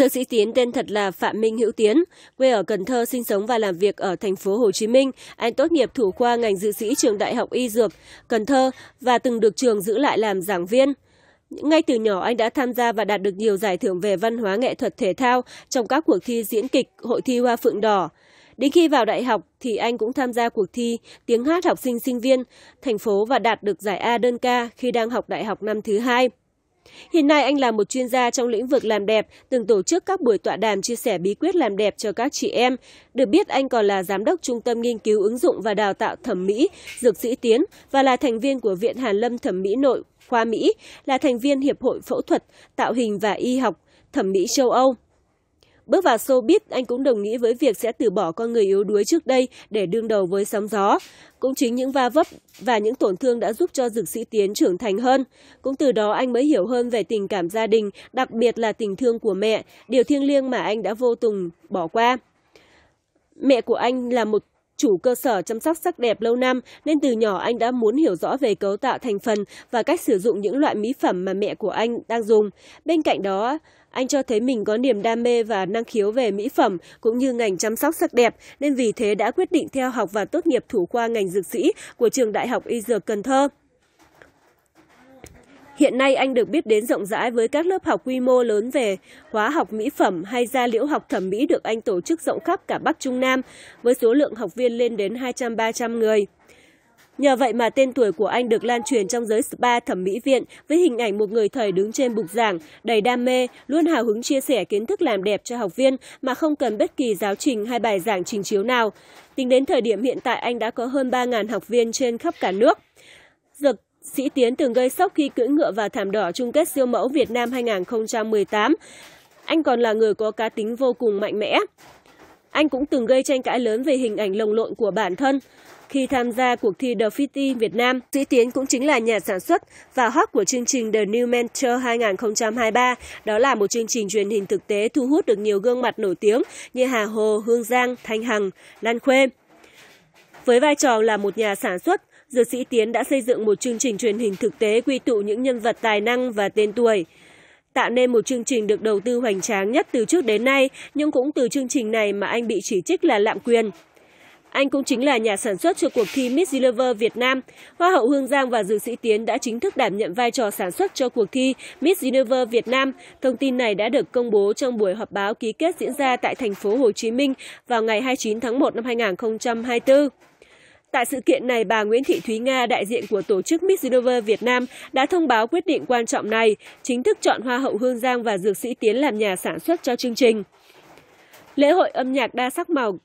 Dược sĩ Tiến tên thật là Phạm Minh Hữu Tiến, quê ở Cần Thơ sinh sống và làm việc ở thành phố Hồ Chí Minh. Anh tốt nghiệp thủ khoa ngành dự sĩ trường Đại học Y Dược Cần Thơ và từng được trường giữ lại làm giảng viên. Ngay từ nhỏ anh đã tham gia và đạt được nhiều giải thưởng về văn hóa nghệ thuật thể thao trong các cuộc thi diễn kịch, hội thi Hoa Phượng Đỏ. Đến khi vào đại học thì anh cũng tham gia cuộc thi tiếng hát học sinh sinh viên thành phố và đạt được giải A đơn ca khi đang học đại học năm thứ hai. Hiện nay anh là một chuyên gia trong lĩnh vực làm đẹp, từng tổ chức các buổi tọa đàm chia sẻ bí quyết làm đẹp cho các chị em. Được biết anh còn là giám đốc trung tâm nghiên cứu ứng dụng và đào tạo thẩm mỹ Dược sĩ Tiến và là thành viên của Viện Hàn Lâm Thẩm mỹ Nội khoa Mỹ, là thành viên Hiệp hội Phẫu thuật, Tạo hình và Y học Thẩm mỹ châu Âu. Bước vào showbiz, anh cũng đồng nghĩa với việc sẽ từ bỏ con người yếu đuối trước đây để đương đầu với sóng gió. Cũng chính những va vấp và những tổn thương đã giúp cho Dực Sĩ Tiến trưởng thành hơn. Cũng từ đó anh mới hiểu hơn về tình cảm gia đình, đặc biệt là tình thương của mẹ, điều thiêng liêng mà anh đã vô tình bỏ qua. Mẹ của anh là một chủ cơ sở chăm sóc sắc đẹp lâu năm nên từ nhỏ anh đã muốn hiểu rõ về cấu tạo thành phần và cách sử dụng những loại mỹ phẩm mà mẹ của anh đang dùng. Bên cạnh đó, anh cho thấy mình có niềm đam mê và năng khiếu về mỹ phẩm cũng như ngành chăm sóc sắc đẹp nên vì thế đã quyết định theo học và tốt nghiệp thủ khoa ngành dược sĩ của trường Đại học Y Dược Cần Thơ. Hiện nay anh được biết đến rộng rãi với các lớp học quy mô lớn về hóa học mỹ phẩm hay da liễu học thẩm mỹ được anh tổ chức rộng khắp cả Bắc Trung Nam với số lượng học viên lên đến 200-300 người. Nhờ vậy mà tên tuổi của anh được lan truyền trong giới spa thẩm mỹ viện với hình ảnh một người thầy đứng trên bục giảng, đầy đam mê, luôn hào hứng chia sẻ kiến thức làm đẹp cho học viên mà không cần bất kỳ giáo trình hay bài giảng trình chiếu nào. Tính đến thời điểm hiện tại anh đã có hơn 3.000 học viên trên khắp cả nước. Dược Sĩ Tiến từng gây sốc khi cưỡi ngựa và thảm đỏ chung kết siêu mẫu Việt Nam 2018. Anh còn là người có cá tính vô cùng mạnh mẽ. Anh cũng từng gây tranh cãi lớn về hình ảnh lồng lộn của bản thân. Khi tham gia cuộc thi The Fitty Việt Nam, Sĩ Tiến cũng chính là nhà sản xuất và host của chương trình The New Mentor 2023. Đó là một chương trình truyền hình thực tế thu hút được nhiều gương mặt nổi tiếng như Hà Hồ, Hương Giang, Thanh Hằng, Lan Khuê. Với vai trò là một nhà sản xuất, Dược sĩ Tiến đã xây dựng một chương trình truyền hình thực tế quy tụ những nhân vật tài năng và tên tuổi tạo nên một chương trình được đầu tư hoành tráng nhất từ trước đến nay, nhưng cũng từ chương trình này mà anh bị chỉ trích là lạm quyền. Anh cũng chính là nhà sản xuất cho cuộc thi Miss Universe Việt Nam. Hoa hậu Hương Giang và Dược sĩ Tiến đã chính thức đảm nhận vai trò sản xuất cho cuộc thi Miss Universe Việt Nam. Thông tin này đã được công bố trong buổi họp báo ký kết diễn ra tại thành phố Hồ Chí Minh vào ngày 29 tháng 1 năm 2024. Tại sự kiện này, bà Nguyễn Thị Thúy Nga, đại diện của tổ chức Miss Universe Việt Nam, đã thông báo quyết định quan trọng này, chính thức chọn Hoa hậu Hương Giang và Dược sĩ Tiến làm nhà sản xuất cho chương trình. Lễ hội âm nhạc đa sắc màu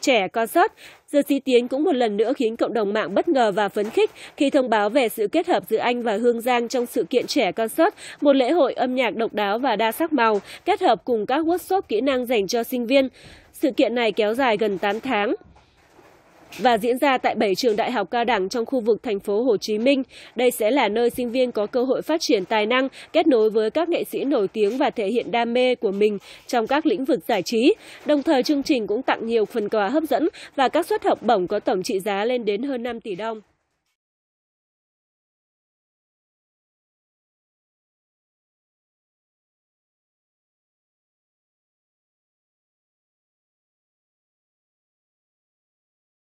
trẻ concert, Dược sĩ Tiến cũng một lần nữa khiến cộng đồng mạng bất ngờ và phấn khích khi thông báo về sự kết hợp giữa anh và Hương Giang trong sự kiện trẻ concert, một lễ hội âm nhạc độc đáo và đa sắc màu, kết hợp cùng các workshop kỹ năng dành cho sinh viên. Sự kiện này kéo dài gần 8 tháng và diễn ra tại 7 trường đại học cao đẳng trong khu vực thành phố Hồ Chí Minh. Đây sẽ là nơi sinh viên có cơ hội phát triển tài năng, kết nối với các nghệ sĩ nổi tiếng và thể hiện đam mê của mình trong các lĩnh vực giải trí. Đồng thời chương trình cũng tặng nhiều phần quà hấp dẫn và các suất học bổng có tổng trị giá lên đến hơn 5 tỷ đồng.